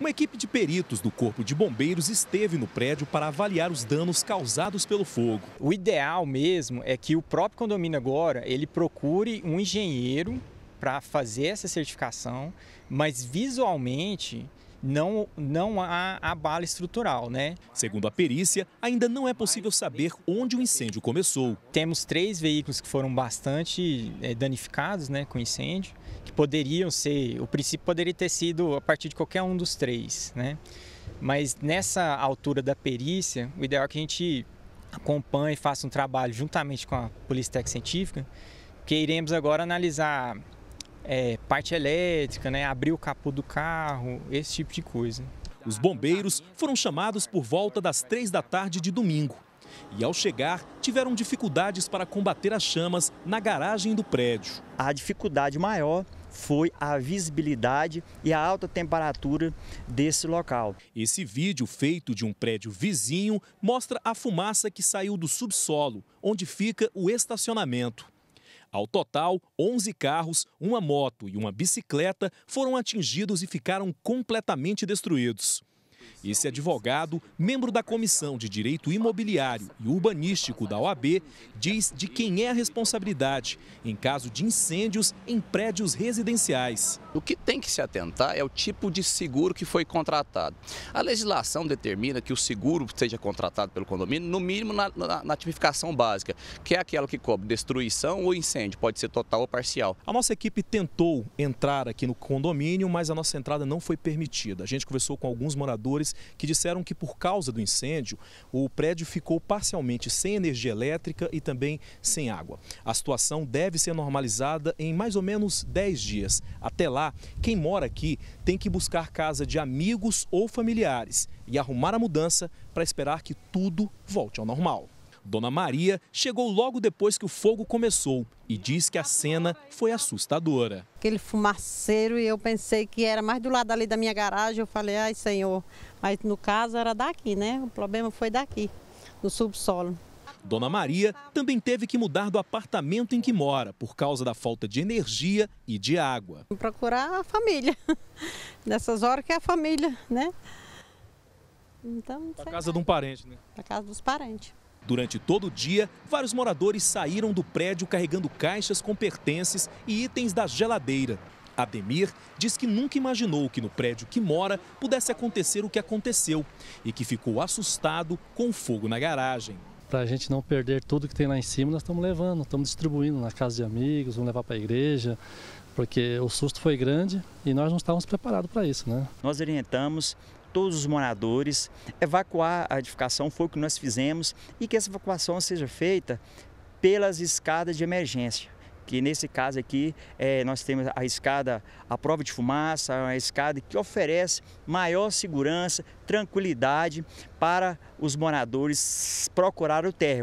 Uma equipe de peritos do Corpo de Bombeiros esteve no prédio para avaliar os danos causados pelo fogo. O ideal mesmo é que o próprio condomínio agora ele procure um engenheiro para fazer essa certificação, mas visualmente não, não há abalo estrutural, né? Segundo a perícia, ainda não é possível saber onde o incêndio começou. Temos três veículos que foram bastante é, danificados né, com incêndio, que poderiam ser, o princípio poderia ter sido a partir de qualquer um dos três, né? Mas nessa altura da perícia, o ideal é que a gente acompanhe e faça um trabalho juntamente com a Polícia Técnica Científica, porque iremos agora analisar é, parte elétrica, né, abrir o capô do carro, esse tipo de coisa. Os bombeiros foram chamados por volta das três da tarde de domingo. E ao chegar, tiveram dificuldades para combater as chamas na garagem do prédio. A dificuldade maior foi a visibilidade e a alta temperatura desse local. Esse vídeo, feito de um prédio vizinho, mostra a fumaça que saiu do subsolo, onde fica o estacionamento. Ao total, 11 carros, uma moto e uma bicicleta foram atingidos e ficaram completamente destruídos. Esse advogado, membro da Comissão de Direito Imobiliário e Urbanístico da OAB, diz de quem é a responsabilidade em caso de incêndios em prédios residenciais. O que tem que se atentar é o tipo de seguro que foi contratado. A legislação determina que o seguro seja contratado pelo condomínio, no mínimo na, na, na tipificação básica, que é aquela que cobre destruição ou incêndio, pode ser total ou parcial. A nossa equipe tentou entrar aqui no condomínio, mas a nossa entrada não foi permitida. A gente conversou com alguns moradores moradores que disseram que por causa do incêndio, o prédio ficou parcialmente sem energia elétrica e também sem água. A situação deve ser normalizada em mais ou menos 10 dias. Até lá, quem mora aqui tem que buscar casa de amigos ou familiares e arrumar a mudança para esperar que tudo volte ao normal. Dona Maria chegou logo depois que o fogo começou e diz que a cena foi assustadora. Aquele fumaceiro e eu pensei que era mais do lado ali da minha garagem, eu falei, ai senhor, mas no caso era daqui, né? O problema foi daqui, no subsolo. Dona Maria também teve que mudar do apartamento em que mora por causa da falta de energia e de água. Procurar a família. Nessas horas que é a família, né? Então, casa de um parente, né? Da casa dos parentes. Durante todo o dia, vários moradores saíram do prédio carregando caixas com pertences e itens da geladeira. Ademir diz que nunca imaginou que no prédio que mora pudesse acontecer o que aconteceu e que ficou assustado com o fogo na garagem. Para a gente não perder tudo que tem lá em cima, nós estamos levando, estamos distribuindo na casa de amigos, vamos levar para a igreja, porque o susto foi grande e nós não estávamos preparados para isso. Né? Nós orientamos todos os moradores, evacuar a edificação, foi o que nós fizemos, e que essa evacuação seja feita pelas escadas de emergência que nesse caso aqui é, nós temos a escada a prova de fumaça, é uma escada que oferece maior segurança, tranquilidade para os moradores procurar o térreo.